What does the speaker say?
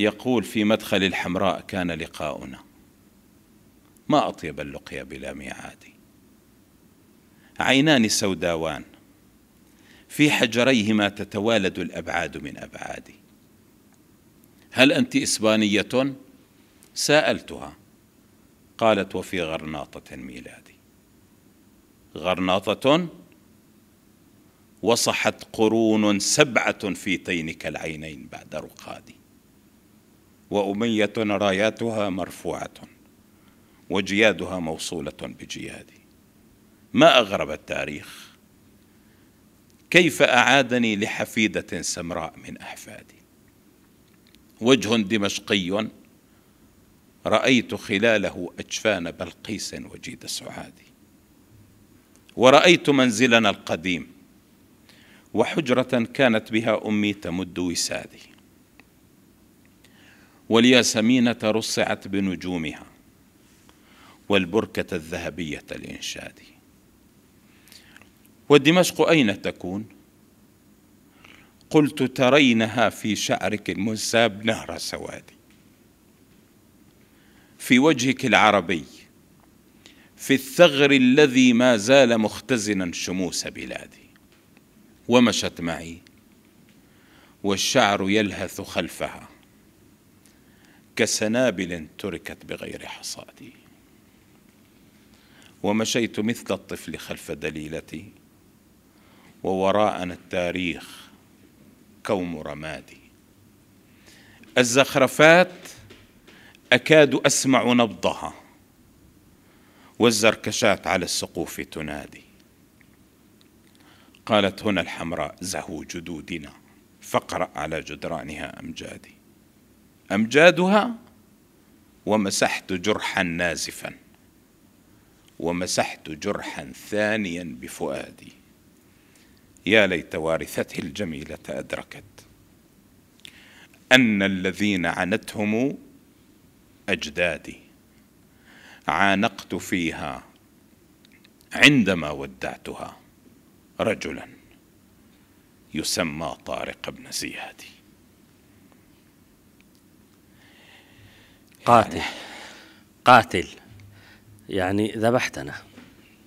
يقول في مدخل الحمراء كان لقاؤنا ما أطيب اللقيا بلا ميعاد عينان سوداوان في حجريهما تتوالد الأبعاد من أبعادي هل أنت إسبانية؟ سألتها قالت وفي غرناطة ميلادي غرناطة وصحت قرون سبعة في تينك العينين بعد رقادي وأمية راياتها مرفوعة وجيادها موصولة بجيادي ما أغرب التاريخ كيف أعادني لحفيدة سمراء من أحفادي وجه دمشقي رأيت خلاله أجفان بلقيس وجيد سعادي ورأيت منزلنا القديم وحجرة كانت بها أمي تمد وسادي والياسمينة رصعت بنجومها والبركة الذهبية الإنشاد ودمشق أين تكون؟ قلت ترينها في شعرك المنساب نهر سوادي في وجهك العربي في الثغر الذي ما زال مختزنا شموس بلادي ومشت معي والشعر يلهث خلفها كسنابل تركت بغير حصاد ومشيت مثل الطفل خلف دليلتي ووراءنا التاريخ كوم رمادي الزخرفات اكاد اسمع نبضها والزركشات على السقوف تنادي قالت هنا الحمراء زهو جدودنا فاقرا على جدرانها امجادي أمجادها ومسحت جرحا نازفا ومسحت جرحا ثانيا بفؤادي يا ليت وارثته الجميلة أدركت أن الذين عنتهم أجدادي عانقت فيها عندما ودعتها رجلا يسمى طارق بن زياد قاتل قاتل يعني ذبحتنا